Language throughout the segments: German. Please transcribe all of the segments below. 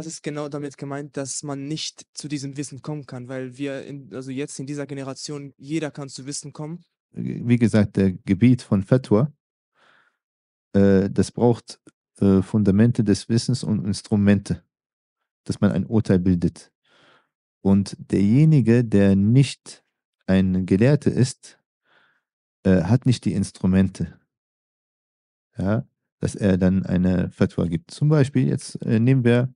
was ist genau damit gemeint, dass man nicht zu diesem Wissen kommen kann? Weil wir, in, also jetzt in dieser Generation, jeder kann zu Wissen kommen. Äh, wie gesagt, der Gebiet von Fatwa, äh, das braucht äh, Fundamente des Wissens und Instrumente, dass man ein Urteil bildet. Und derjenige, der nicht ein Gelehrter ist, äh, hat nicht die Instrumente. Ja, dass er dann eine Fatwa gibt. Zum Beispiel, jetzt äh, nehmen wir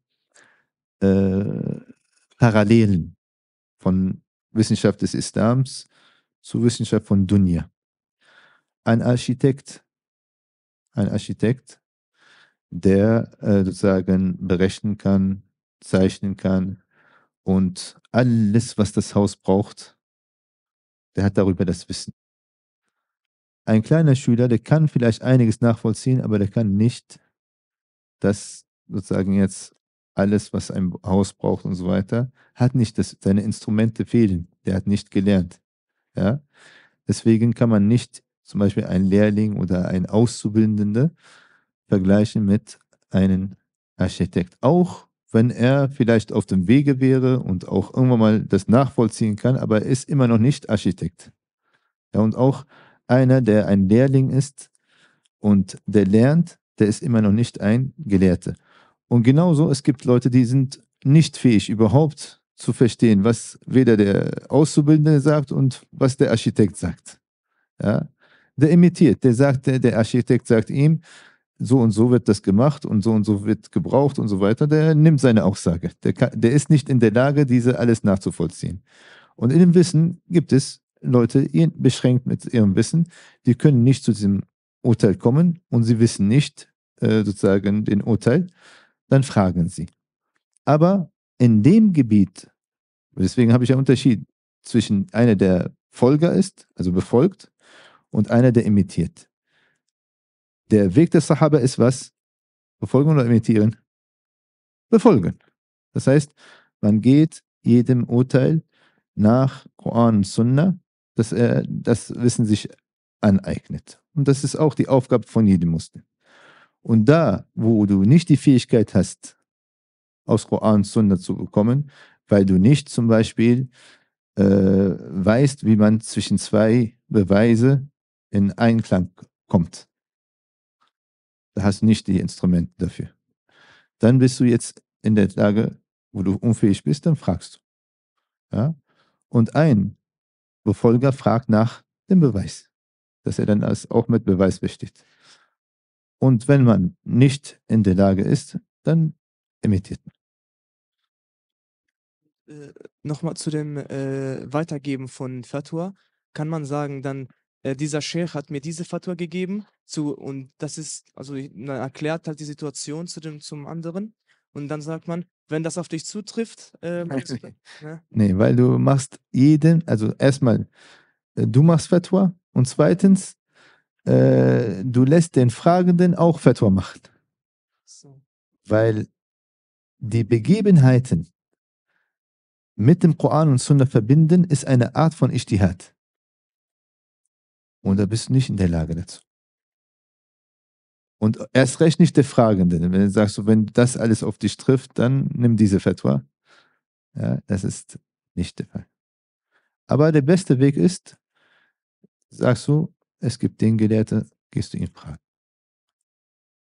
äh, Parallelen von Wissenschaft des Islams zur Wissenschaft von Dunya. Ein Architekt, ein Architekt, der äh, sozusagen berechnen kann, zeichnen kann und alles, was das Haus braucht, der hat darüber das Wissen. Ein kleiner Schüler, der kann vielleicht einiges nachvollziehen, aber der kann nicht das sozusagen jetzt alles, was ein Haus braucht und so weiter, hat nicht das, seine Instrumente fehlen. Der hat nicht gelernt. Ja? Deswegen kann man nicht zum Beispiel einen Lehrling oder einen Auszubildenden vergleichen mit einem Architekt. Auch wenn er vielleicht auf dem Wege wäre und auch irgendwann mal das nachvollziehen kann, aber er ist immer noch nicht Architekt. Ja, und auch einer, der ein Lehrling ist und der lernt, der ist immer noch nicht ein Gelehrter. Und genauso, es gibt Leute, die sind nicht fähig, überhaupt zu verstehen, was weder der Auszubildende sagt und was der Architekt sagt. Ja? Der imitiert, der sagt, der, der Architekt sagt ihm, so und so wird das gemacht und so und so wird gebraucht und so weiter, der nimmt seine Aussage. Der, kann, der ist nicht in der Lage, diese alles nachzuvollziehen. Und in dem Wissen gibt es Leute, beschränkt mit ihrem Wissen, die können nicht zu diesem Urteil kommen und sie wissen nicht äh, sozusagen den Urteil, dann fragen Sie. Aber in dem Gebiet, deswegen habe ich einen Unterschied zwischen einer, der Folger ist, also befolgt, und einer, der imitiert. Der Weg des Sahaba ist was? Befolgen oder imitieren? Befolgen. Das heißt, man geht jedem Urteil nach Koran und Sunnah, dass er das Wissen sich aneignet. Und das ist auch die Aufgabe von jedem Muslim. Und da, wo du nicht die Fähigkeit hast, aus Koran und Sunna zu bekommen, weil du nicht zum Beispiel äh, weißt, wie man zwischen zwei Beweise in Einklang kommt. Da hast du nicht die Instrumente dafür. Dann bist du jetzt in der Lage, wo du unfähig bist, dann fragst du. Ja? Und ein Befolger fragt nach dem Beweis, dass er dann als auch mit Beweis besteht. Und wenn man nicht in der Lage ist, dann emittiert man. Äh, Nochmal zu dem äh, Weitergeben von Fatwa. Kann man sagen, dann, äh, dieser Sheikh hat mir diese Fatwa gegeben zu, und das ist, also man erklärt halt die Situation zu dem, zum anderen und dann sagt man, wenn das auf dich zutrifft, äh, okay. ne? Nee, weil du machst jeden, also erstmal, äh, du machst Fatwa und zweitens, äh, du lässt den Fragenden auch Fatwa machen. So. Weil die Begebenheiten mit dem Koran und Sunna verbinden, ist eine Art von Ishtihad. Und da bist du nicht in der Lage dazu. Und erst recht nicht der Fragenden. Wenn du sagst, wenn das alles auf dich trifft, dann nimm diese Fatwa. Ja, das ist nicht der Fall. Aber der beste Weg ist, sagst du, es gibt den Gelehrten, gehst du ihn fragen.